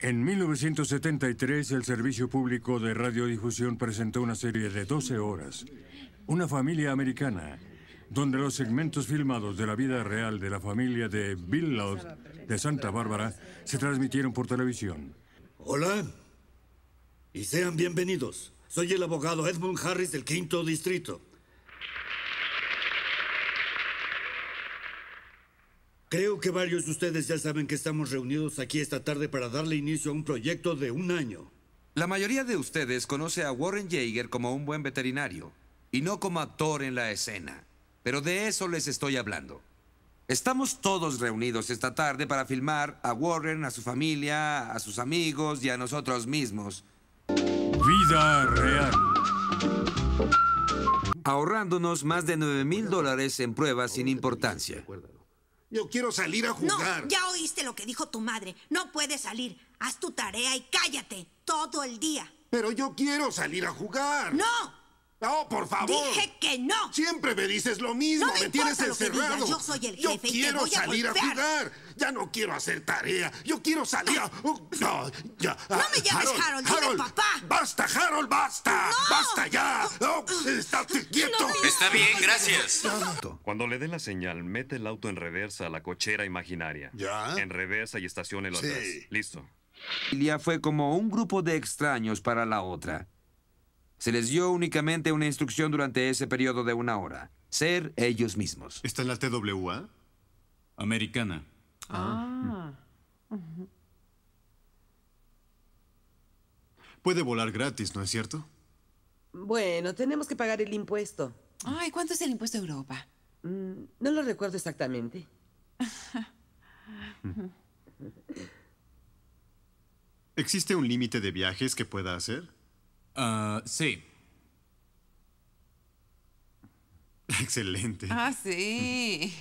En 1973, el Servicio Público de Radiodifusión presentó una serie de 12 horas, Una familia americana, donde los segmentos filmados de la vida real de la familia de Bill de Santa Bárbara se transmitieron por televisión. Hola y sean bienvenidos. Soy el abogado Edmund Harris del Quinto Distrito. Creo que varios de ustedes ya saben que estamos reunidos aquí esta tarde para darle inicio a un proyecto de un año. La mayoría de ustedes conoce a Warren Jaeger como un buen veterinario y no como actor en la escena, pero de eso les estoy hablando. Estamos todos reunidos esta tarde para filmar a Warren, a su familia, a sus amigos y a nosotros mismos. Vida real. Ahorrándonos más de 9 mil dólares en pruebas sin importancia. Yo quiero salir a jugar. No, ya oíste lo que dijo tu madre. No puedes salir. Haz tu tarea y cállate todo el día. Pero yo quiero salir a jugar. ¡No! ¡Oh, por favor! ¡Dije que no! Siempre me dices lo mismo, me, tienes encerrado. yo soy el jefe yo y quiero te voy salir a jugar. Ya no quiero hacer tarea. Yo quiero salir a. Ah. Oh, no, no me llames Harold, Harold, papá. Basta, Harold, basta. Basta ya. Oh, ¡Está quieto. Está bien, gracias. Cuando le dé la señal, mete el auto en reversa a la cochera imaginaria. ¿Ya? En reversa y estación sí. atrás. Listo. Ilia fue como un grupo de extraños para la otra. Se les dio únicamente una instrucción durante ese periodo de una hora. Ser ellos mismos. ¿Está en la TWA? Americana. Ah. ah. Puede volar gratis, ¿no es cierto? Bueno, tenemos que pagar el impuesto. Ay, ¿cuánto es el impuesto de Europa? Mm, no lo recuerdo exactamente. ¿Existe un límite de viajes que pueda hacer? Ah, sí. Excelente. Ah, sí.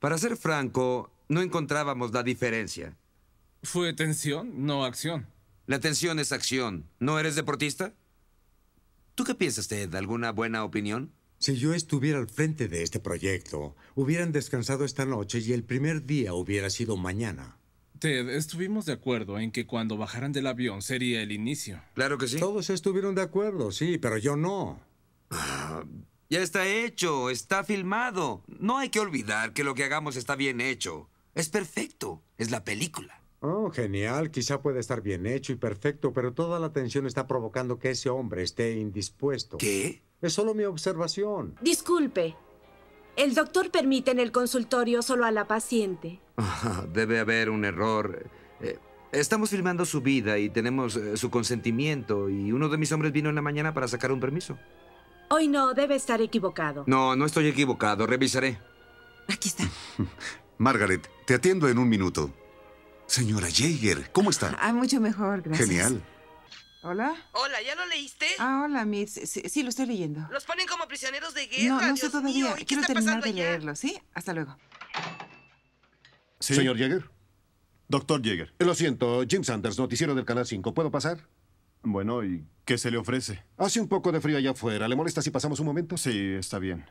Para ser franco, no encontrábamos la diferencia. Fue tensión, no acción. La tensión es acción. ¿No eres deportista? ¿Tú qué piensas, Ted? ¿Alguna buena opinión? Si yo estuviera al frente de este proyecto, hubieran descansado esta noche y el primer día hubiera sido mañana. Ted, estuvimos de acuerdo en que cuando bajaran del avión sería el inicio. Claro que sí. Todos estuvieron de acuerdo, sí, pero yo no. Ah, ya está hecho, está filmado. No hay que olvidar que lo que hagamos está bien hecho. Es perfecto, es la película. Oh, genial, quizá puede estar bien hecho y perfecto, pero toda la tensión está provocando que ese hombre esté indispuesto. ¿Qué? Es solo mi observación. Disculpe, el doctor permite en el consultorio solo a la paciente. debe haber un error. Eh, estamos filmando su vida y tenemos eh, su consentimiento y uno de mis hombres vino en la mañana para sacar un permiso. Hoy no, debe estar equivocado. No, no estoy equivocado, revisaré. Aquí está. Margaret, te atiendo en un minuto. Señora Jaeger, ¿cómo está? Ah, mucho mejor, gracias. Genial. ¿Hola? Hola, ¿ya lo leíste? Ah, hola, Mitz. Sí, lo estoy leyendo. Los ponen como prisioneros de guerra. No, no todavía. Quiero terminar de leerlo, ¿sí? Hasta luego. Señor Jaeger. Doctor Jaeger. Eh, lo siento, Jim Sanders, noticiero del Canal 5. ¿Puedo pasar? Bueno, ¿y qué se le ofrece? Hace un poco de frío allá afuera. ¿Le molesta si pasamos un momento? Sí, está bien.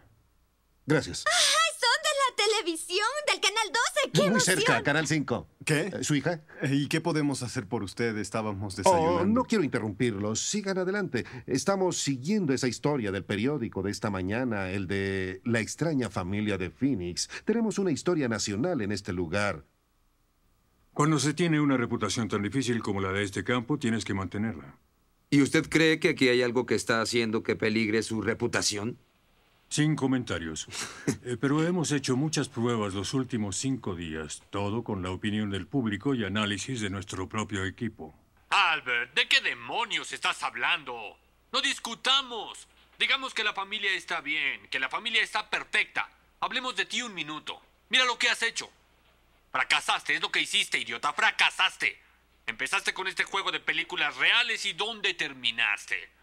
Gracias. Ah, ¡Son de la televisión! ¡Del Canal 2! Muy cerca, Canal 5. ¿Qué? Eh, ¿Su hija? Eh, ¿Y qué podemos hacer por usted? Estábamos oh, desayunando. no quiero interrumpirlos. Sigan adelante. Estamos siguiendo esa historia del periódico de esta mañana, el de la extraña familia de Phoenix. Tenemos una historia nacional en este lugar. Cuando se tiene una reputación tan difícil como la de este campo, tienes que mantenerla. ¿Y usted cree que aquí hay algo que está haciendo que peligre su reputación? Sin comentarios. Eh, pero hemos hecho muchas pruebas los últimos cinco días, todo con la opinión del público y análisis de nuestro propio equipo. Albert, ¿de qué demonios estás hablando? No discutamos. Digamos que la familia está bien, que la familia está perfecta. Hablemos de ti un minuto. Mira lo que has hecho. Fracasaste, es lo que hiciste, idiota. Fracasaste. Empezaste con este juego de películas reales y ¿dónde terminaste?